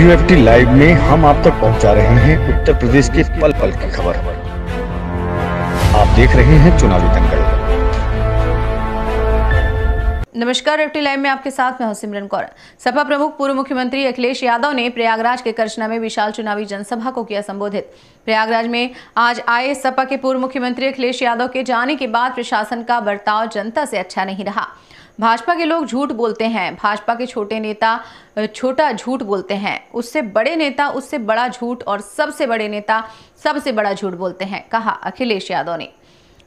UFT live में हम आप तक पहुंचा रहे हैं उत्तर प्रदेश के पल पल की खबर आप देख रहे हैं चुनावी दंगल नमस्कार एफटी लाइव में आपके साथ मैं हूं सिमरन कौर सपा प्रमुख पूर्व मुख्यमंत्री अखिलेश यादव ने प्रयागराज के करछना में विशाल चुनावी जनसभा को किया संबोधित प्रयागराज में आज आए सपा के पूर्व मुख्यमंत्री अखिलेश यादव के जाने के बाद प्रशासन का बर्ताव जनता से अच्छा नहीं रहा भाजपा के लोग झूठ बोलते हैं भाजपा के छोटे नेता छोटा झूठ बोलते हैं उससे बड़े नेता उससे बड़ा झूठ और सबसे बड़े नेता सबसे बड़ा झूठ बोलते हैं कहा अखिलेश यादव ने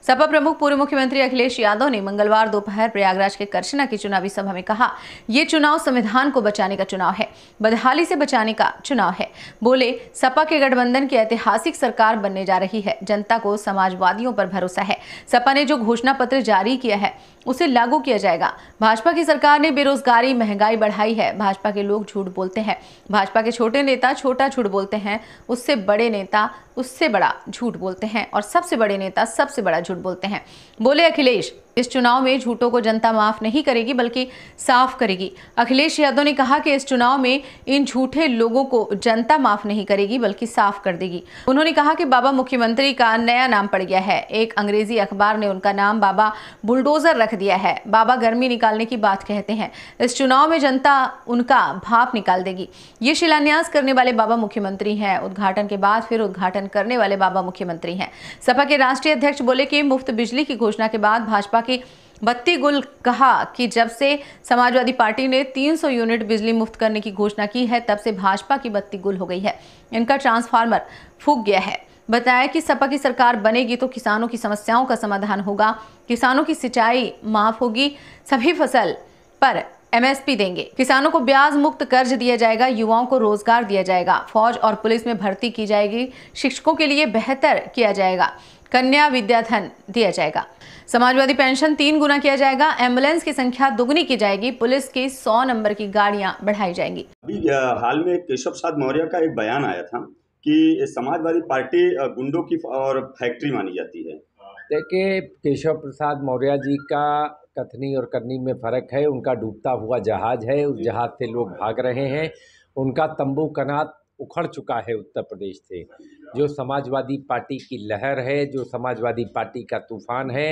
सपा प्रमुख पूर्व मुख्यमंत्री अखिलेश यादव ने मंगलवार दोपहर प्रयागराज के करशना की चुनावी सभा में कहा ये चुनाव संविधान को बचाने का चुनाव है बदहाली से बचाने का चुनाव है बोले सपा के गठबंधन की ऐतिहासिक सरकार बनने जा रही है जनता को समाजवादियों पर भरोसा है सपा ने जो घोषणा पत्र जारी किया है उसे लागू किया जाएगा भाजपा की सरकार ने बेरोजगारी महंगाई बढ़ाई है भाजपा के लोग झूठ बोलते हैं भाजपा के छोटे नेता छोटा झूठ बोलते हैं उससे बड़े नेता उससे बड़ा झूठ बोलते हैं और सबसे बड़े नेता सबसे बड़ा झूठ बोलते हैं बोले अखिलेश इस चुनाव में झूठों को जनता माफ नहीं करेगी बल्कि साफ करेगी अखिलेश यादव ने कहा कि इस चुनाव में इन झूठे लोगों को जनता माफ नहीं करेगी बल्कि साफ कर देगी उन्होंने कहा कि बाबा मुख्यमंत्री का नया नाम पड़ गया है एक अंग्रेजी अखबार ने उनका नाम बाबा बुलडोजर रख दिया है बाबा गर्मी निकालने की बात कहते हैं इस चुनाव में जनता उनका भाप निकाल देगी ये शिलान्यास करने वाले बाबा मुख्यमंत्री हैं उद्घाटन के बाद फिर उद्घाटन करने वाले बाबा मुख्यमंत्री हैं सपा के राष्ट्रीय अध्यक्ष बोले कि मुफ्त बिजली की घोषणा के बाद भाजपा बाकी बत्ती गुल कहा कि जब से समाजवादी पार्टी ने 300 यूनिट बिजली मुफ्त करने की घोषणा की है तब से भाजपा की बत्ती गुल हो गई है इनका ट्रांसफार्मर फूक गया है बताया कि सपा की सरकार बनेगी तो किसानों की समस्याओं का समाधान होगा किसानों की सिंचाई माफ होगी सभी फसल पर एमएसपी देंगे किसानों को ब्याज मुक्त कर्ज दिया जाएगा युवाओं को रोजगार दिया जाएगा फौज और पुलिस में भर्ती की जाएगी शिक्षकों के लिए बेहतर किया जाएगा कन्या विद्याधन दिया जाएगा समाजवादी पेंशन तीन गुना किया जाएगा एम्बुलेंस की संख्या दुगनी की जाएगी पुलिस की सौ नंबर की गाड़ियां बढ़ाई जाएंगी अभी हाल में केशव साध मौर्य का एक बयान आया था कि समाजवादी पार्टी गुंडों की और फैक्ट्री मानी जाती है देखिए केशव प्रसाद मौर्य जी का कथनी और करनी में फ़र्क है उनका डूबता हुआ जहाज है उस जहाज से लोग भाग रहे हैं उनका तंबू कनात उखड़ चुका है उत्तर प्रदेश से जो समाजवादी पार्टी की लहर है जो समाजवादी पार्टी का तूफान है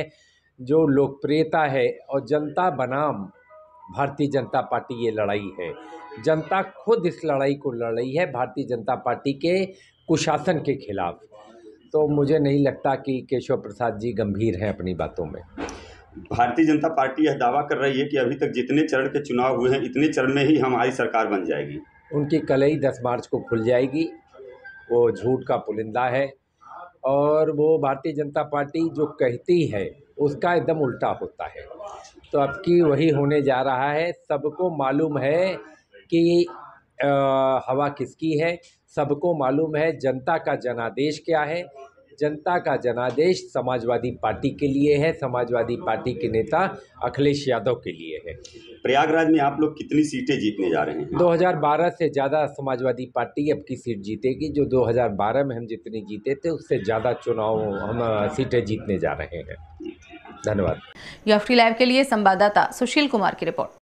जो लोकप्रियता है और जनता बनाम भारतीय जनता पार्टी ये लड़ाई है जनता खुद इस लड़ाई को लड़ रही है भारतीय जनता पार्टी के कुशासन के खिलाफ तो मुझे नहीं लगता कि केशव प्रसाद जी गंभीर हैं अपनी बातों में भारतीय जनता पार्टी यह दावा कर रही है कि अभी तक जितने चरण के चुनाव हुए हैं इतने चरण में ही हमारी सरकार बन जाएगी उनकी कलई दस मार्च को खुल जाएगी वो झूठ का पुलिंदा है और वो भारतीय जनता पार्टी जो कहती है उसका एकदम उल्टा होता है तो अब की वही होने जा रहा है सबको मालूम है कि आ, हवा किसकी है सबको मालूम है जनता का जनादेश क्या है जनता का जनादेश समाजवादी पार्टी के लिए है समाजवादी पार्टी के नेता अखिलेश यादव के लिए है प्रयागराज में आप लोग कितनी सीटें जीतने जा रहे हैं 2012 से ज़्यादा समाजवादी पार्टी अब की सीट जीतेगी जो 2012 में हम जितने जीते थे उससे ज़्यादा चुनाव हम सीटें जीतने जा रहे हैं धन्यवाद यूएफटी लाइव के लिए संवाददाता सुशील कुमार की रिपोर्ट